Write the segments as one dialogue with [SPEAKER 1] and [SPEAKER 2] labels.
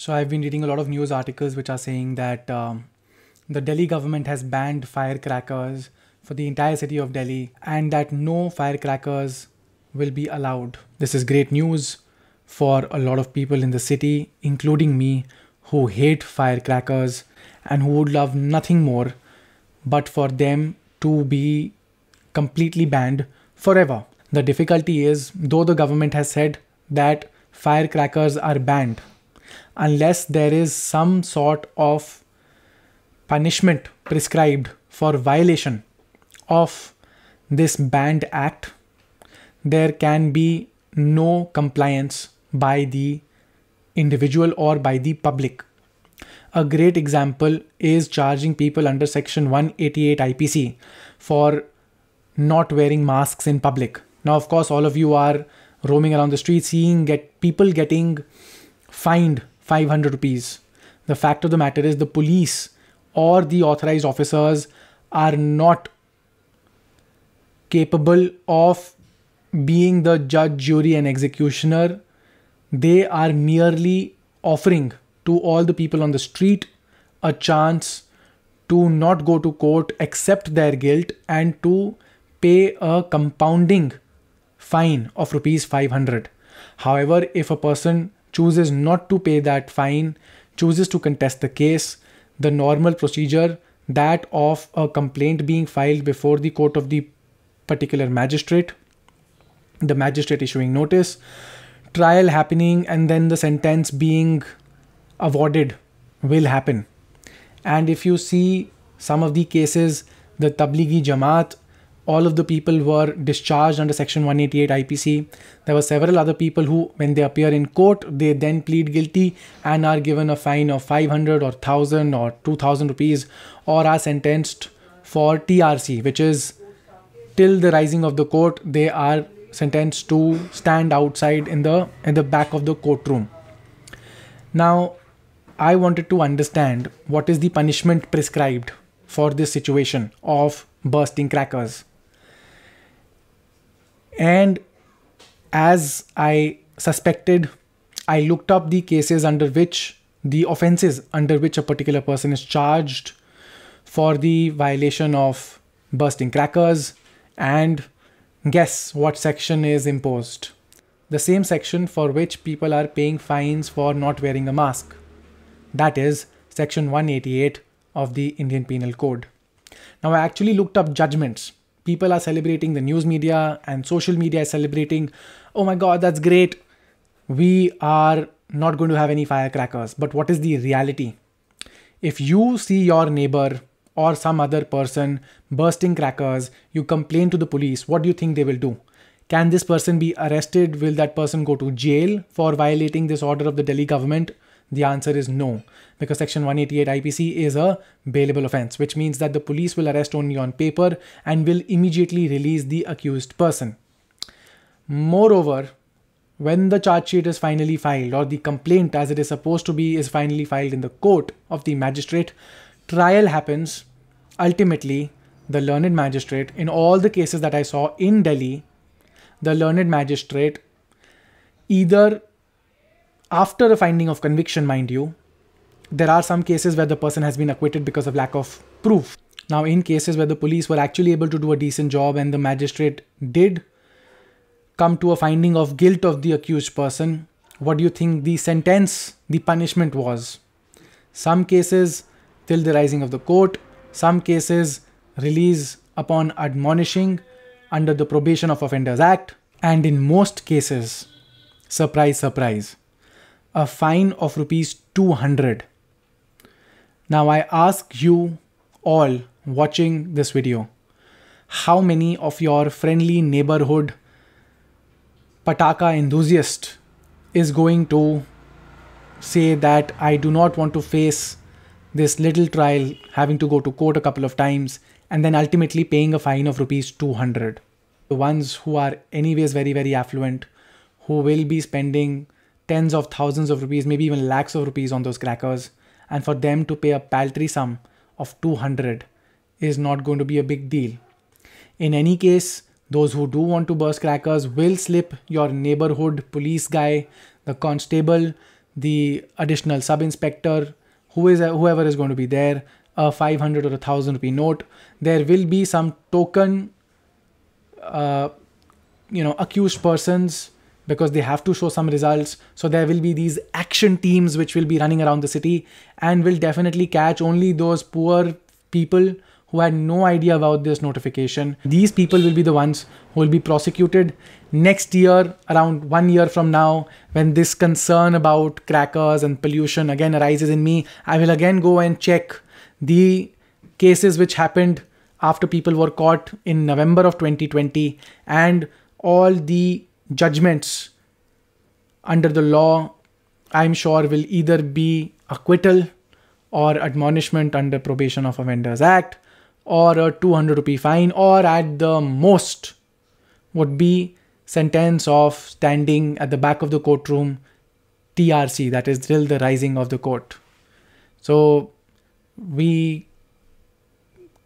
[SPEAKER 1] So I've been reading a lot of news articles which are saying that um, the Delhi government has banned firecrackers for the entire city of Delhi and that no firecrackers will be allowed. This is great news for a lot of people in the city, including me, who hate firecrackers and who would love nothing more but for them to be completely banned forever. The difficulty is, though the government has said that firecrackers are banned, unless there is some sort of punishment prescribed for violation of this banned act, there can be no compliance by the individual or by the public. A great example is charging people under Section 188 IPC for not wearing masks in public. Now, of course, all of you are roaming around the streets seeing get people getting fined 500 rupees. The fact of the matter is, the police or the authorized officers are not capable of being the judge, jury, and executioner. They are merely offering to all the people on the street a chance to not go to court, accept their guilt, and to pay a compounding fine of rupees 500. However, if a person chooses not to pay that fine, chooses to contest the case, the normal procedure, that of a complaint being filed before the court of the particular magistrate, the magistrate issuing notice, trial happening, and then the sentence being awarded will happen. And if you see some of the cases, the Tablighi Jamaat all of the people were discharged under section 188 IPC. There were several other people who, when they appear in court, they then plead guilty and are given a fine of 500 or 1000 or 2000 rupees or are sentenced for TRC, which is till the rising of the court, they are sentenced to stand outside in the in the back of the courtroom. Now, I wanted to understand what is the punishment prescribed for this situation of bursting crackers. And as I suspected, I looked up the cases under which the offenses under which a particular person is charged for the violation of bursting crackers and guess what section is imposed. The same section for which people are paying fines for not wearing a mask. That is section 188 of the Indian Penal Code. Now, I actually looked up judgments people are celebrating, the news media and social media is celebrating. Oh my God, that's great. We are not going to have any firecrackers. But what is the reality? If you see your neighbor or some other person bursting crackers, you complain to the police, what do you think they will do? Can this person be arrested? Will that person go to jail for violating this order of the Delhi government? The answer is no, because Section 188 IPC is a bailable offense, which means that the police will arrest only on paper and will immediately release the accused person. Moreover, when the charge sheet is finally filed or the complaint as it is supposed to be is finally filed in the court of the magistrate, trial happens. Ultimately, the learned magistrate, in all the cases that I saw in Delhi, the learned magistrate either after a finding of conviction, mind you, there are some cases where the person has been acquitted because of lack of proof. Now, in cases where the police were actually able to do a decent job and the magistrate did come to a finding of guilt of the accused person, what do you think the sentence, the punishment was? Some cases, till the rising of the court, some cases, release upon admonishing under the Probation of Offenders Act, and in most cases, surprise, surprise, a fine of rupees 200. Now I ask you all watching this video, how many of your friendly neighborhood pataka enthusiast is going to say that I do not want to face this little trial having to go to court a couple of times and then ultimately paying a fine of rupees 200. The ones who are anyways very very affluent who will be spending tens of thousands of rupees, maybe even lakhs of rupees on those crackers, and for them to pay a paltry sum of 200 is not going to be a big deal. In any case, those who do want to burst crackers will slip your neighborhood police guy, the constable, the additional sub inspector, who is whoever is going to be there, a 500 or a 1000 rupee note. There will be some token, uh, you know, accused persons because they have to show some results. So there will be these action teams which will be running around the city and will definitely catch only those poor people who had no idea about this notification. These people will be the ones who will be prosecuted next year, around one year from now, when this concern about crackers and pollution again arises in me. I will again go and check the cases which happened after people were caught in November of 2020 and all the judgments under the law, I'm sure, will either be acquittal or admonishment under Probation of Offenders Act or a 200 rupee fine, or at the most, would be sentence of standing at the back of the courtroom TRC, that is till the rising of the court. So we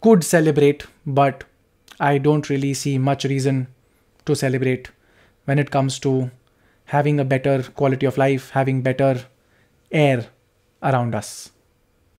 [SPEAKER 1] could celebrate, but I don't really see much reason to celebrate when it comes to having a better quality of life, having better air around us.